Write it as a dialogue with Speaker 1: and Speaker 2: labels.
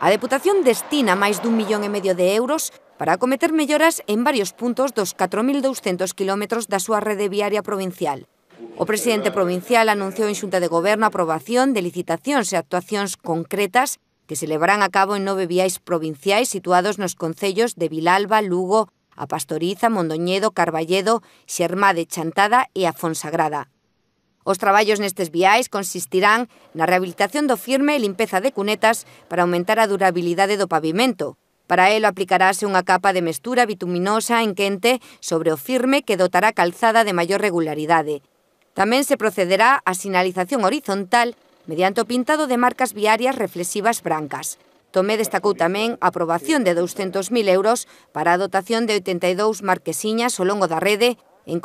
Speaker 1: A Deputación destina máis dun millón e medio de euros para acometer melloras en varios puntos dos 4.200 kilómetros da súa rede viaria provincial. O presidente provincial anunciou en xunta de goberno a aprobación de licitacións e actuacións concretas que se levarán a cabo en nove viais provinciais situados nos concellos de Vilalba, Lugo, a Pastoriza, Mondoñedo, Carballedo, Xermade, Chantada e a Fonsagrada. Os traballos nestes viais consistirán na rehabilitación do firme e limpeza de cunetas para aumentar a durabilidade do pavimento. Para elo aplicarase unha capa de mestura bituminosa en quente sobre o firme que dotará calzada de maior regularidade. Tamén se procederá a sinalización horizontal mediante o pintado de marcas viarias reflexivas brancas. Tomé destacou tamén a aprobación de 200.000 euros para a dotación de 82 marquesiñas ao longo da rede en